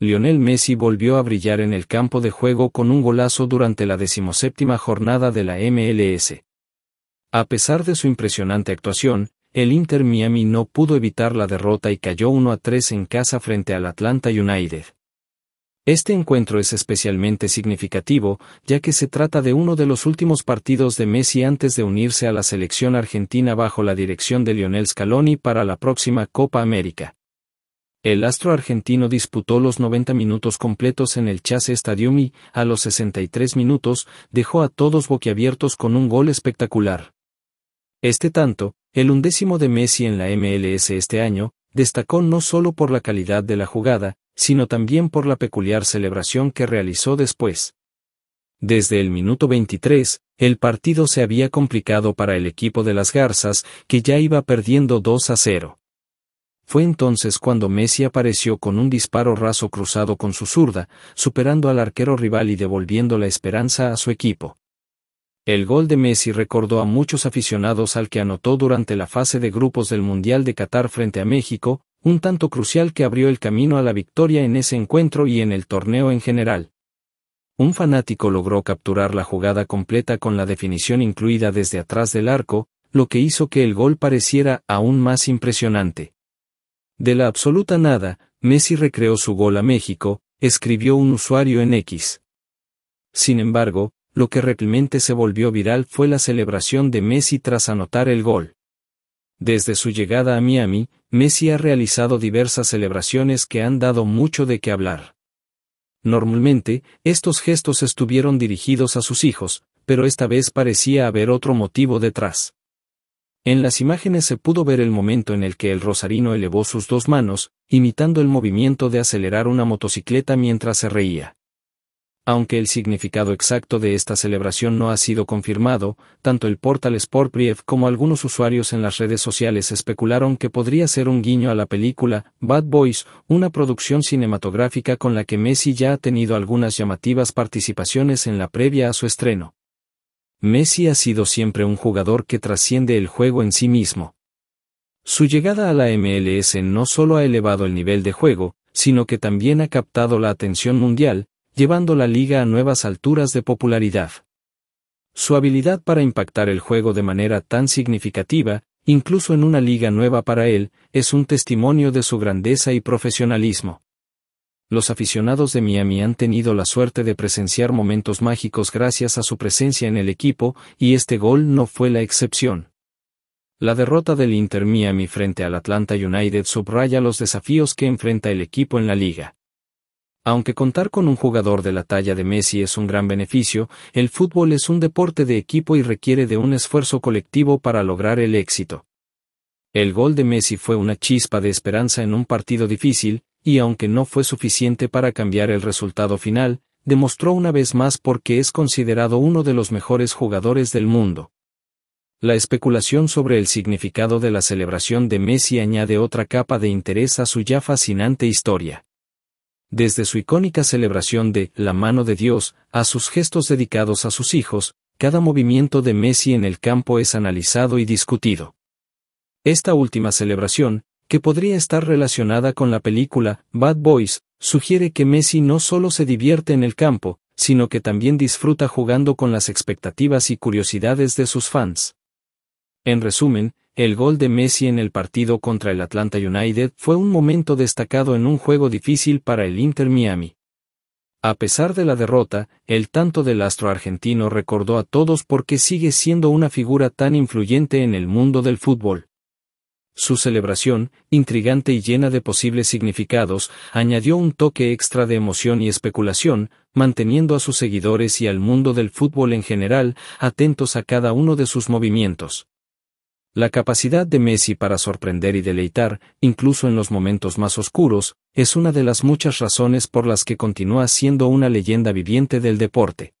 Lionel Messi volvió a brillar en el campo de juego con un golazo durante la decimoséptima jornada de la MLS. A pesar de su impresionante actuación, el Inter Miami no pudo evitar la derrota y cayó 1 a 3 en casa frente al Atlanta United. Este encuentro es especialmente significativo, ya que se trata de uno de los últimos partidos de Messi antes de unirse a la selección argentina bajo la dirección de Lionel Scaloni para la próxima Copa América. El astro argentino disputó los 90 minutos completos en el Chase Stadium y, a los 63 minutos, dejó a todos boquiabiertos con un gol espectacular. Este tanto, el undécimo de Messi en la MLS este año, destacó no solo por la calidad de la jugada, sino también por la peculiar celebración que realizó después. Desde el minuto 23, el partido se había complicado para el equipo de las Garzas, que ya iba perdiendo 2 a 0. Fue entonces cuando Messi apareció con un disparo raso cruzado con su zurda, superando al arquero rival y devolviendo la esperanza a su equipo. El gol de Messi recordó a muchos aficionados al que anotó durante la fase de grupos del Mundial de Qatar frente a México, un tanto crucial que abrió el camino a la victoria en ese encuentro y en el torneo en general. Un fanático logró capturar la jugada completa con la definición incluida desde atrás del arco, lo que hizo que el gol pareciera aún más impresionante. De la absoluta nada, Messi recreó su gol a México, escribió un usuario en X. Sin embargo, lo que realmente se volvió viral fue la celebración de Messi tras anotar el gol. Desde su llegada a Miami, Messi ha realizado diversas celebraciones que han dado mucho de qué hablar. Normalmente, estos gestos estuvieron dirigidos a sus hijos, pero esta vez parecía haber otro motivo detrás. En las imágenes se pudo ver el momento en el que el rosarino elevó sus dos manos, imitando el movimiento de acelerar una motocicleta mientras se reía. Aunque el significado exacto de esta celebración no ha sido confirmado, tanto el portal Sportbrief como algunos usuarios en las redes sociales especularon que podría ser un guiño a la película Bad Boys, una producción cinematográfica con la que Messi ya ha tenido algunas llamativas participaciones en la previa a su estreno. Messi ha sido siempre un jugador que trasciende el juego en sí mismo. Su llegada a la MLS no solo ha elevado el nivel de juego, sino que también ha captado la atención mundial, llevando la liga a nuevas alturas de popularidad. Su habilidad para impactar el juego de manera tan significativa, incluso en una liga nueva para él, es un testimonio de su grandeza y profesionalismo los aficionados de Miami han tenido la suerte de presenciar momentos mágicos gracias a su presencia en el equipo, y este gol no fue la excepción. La derrota del Inter Miami frente al Atlanta United subraya los desafíos que enfrenta el equipo en la liga. Aunque contar con un jugador de la talla de Messi es un gran beneficio, el fútbol es un deporte de equipo y requiere de un esfuerzo colectivo para lograr el éxito. El gol de Messi fue una chispa de esperanza en un partido difícil, y aunque no fue suficiente para cambiar el resultado final, demostró una vez más por qué es considerado uno de los mejores jugadores del mundo. La especulación sobre el significado de la celebración de Messi añade otra capa de interés a su ya fascinante historia. Desde su icónica celebración de La mano de Dios, a sus gestos dedicados a sus hijos, cada movimiento de Messi en el campo es analizado y discutido. Esta última celebración, que podría estar relacionada con la película Bad Boys, sugiere que Messi no solo se divierte en el campo, sino que también disfruta jugando con las expectativas y curiosidades de sus fans. En resumen, el gol de Messi en el partido contra el Atlanta United fue un momento destacado en un juego difícil para el Inter Miami. A pesar de la derrota, el tanto del astro argentino recordó a todos por qué sigue siendo una figura tan influyente en el mundo del fútbol. Su celebración, intrigante y llena de posibles significados, añadió un toque extra de emoción y especulación, manteniendo a sus seguidores y al mundo del fútbol en general atentos a cada uno de sus movimientos. La capacidad de Messi para sorprender y deleitar, incluso en los momentos más oscuros, es una de las muchas razones por las que continúa siendo una leyenda viviente del deporte.